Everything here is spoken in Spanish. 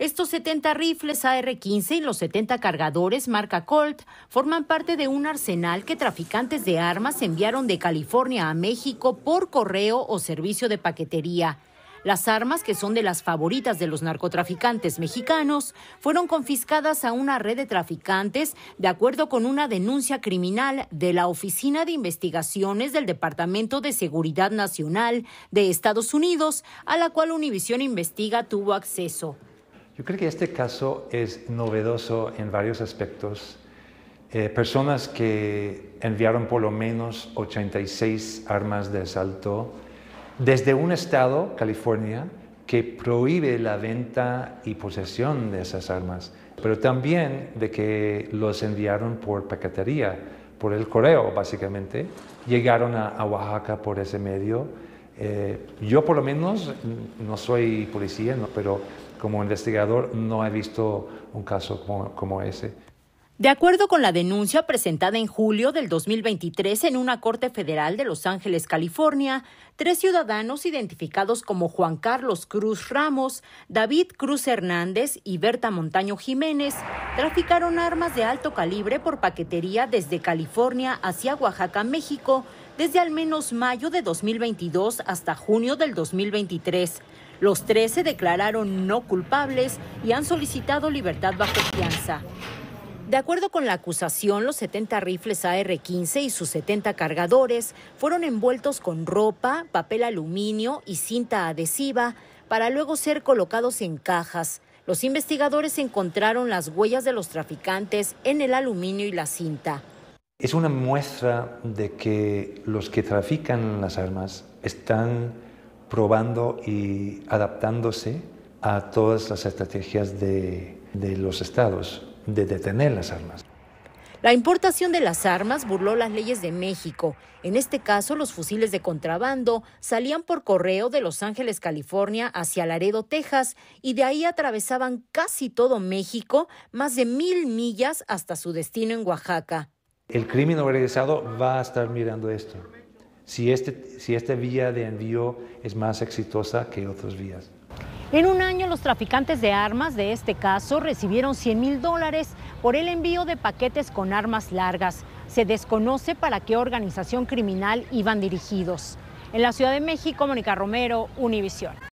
Estos 70 rifles AR-15 y los 70 cargadores marca Colt forman parte de un arsenal que traficantes de armas enviaron de California a México por correo o servicio de paquetería. Las armas, que son de las favoritas de los narcotraficantes mexicanos, fueron confiscadas a una red de traficantes de acuerdo con una denuncia criminal de la Oficina de Investigaciones del Departamento de Seguridad Nacional de Estados Unidos, a la cual Univision Investiga tuvo acceso. Yo creo que este caso es novedoso en varios aspectos. Eh, personas que enviaron por lo menos 86 armas de asalto desde un estado, California, que prohíbe la venta y posesión de esas armas, pero también de que los enviaron por paquetería, por el correo básicamente, llegaron a Oaxaca por ese medio eh, yo por lo menos no soy policía, no, pero como investigador no he visto un caso como ese. De acuerdo con la denuncia presentada en julio del 2023 en una corte federal de Los Ángeles, California, tres ciudadanos identificados como Juan Carlos Cruz Ramos, David Cruz Hernández y Berta Montaño Jiménez traficaron armas de alto calibre por paquetería desde California hacia Oaxaca, México, desde al menos mayo de 2022 hasta junio del 2023. Los tres se declararon no culpables y han solicitado libertad bajo fianza. De acuerdo con la acusación, los 70 rifles AR-15 y sus 70 cargadores fueron envueltos con ropa, papel aluminio y cinta adhesiva para luego ser colocados en cajas. Los investigadores encontraron las huellas de los traficantes en el aluminio y la cinta. Es una muestra de que los que trafican las armas están probando y adaptándose a todas las estrategias de, de los estados de detener las armas. La importación de las armas burló las leyes de México. En este caso, los fusiles de contrabando salían por correo de Los Ángeles, California, hacia Laredo, Texas, y de ahí atravesaban casi todo México, más de mil millas hasta su destino en Oaxaca. El crimen organizado va a estar mirando esto, si, este, si esta vía de envío es más exitosa que otras vías. En un año los traficantes de armas de este caso recibieron 100 mil dólares por el envío de paquetes con armas largas. Se desconoce para qué organización criminal iban dirigidos. En la Ciudad de México, Mónica Romero, Univisión.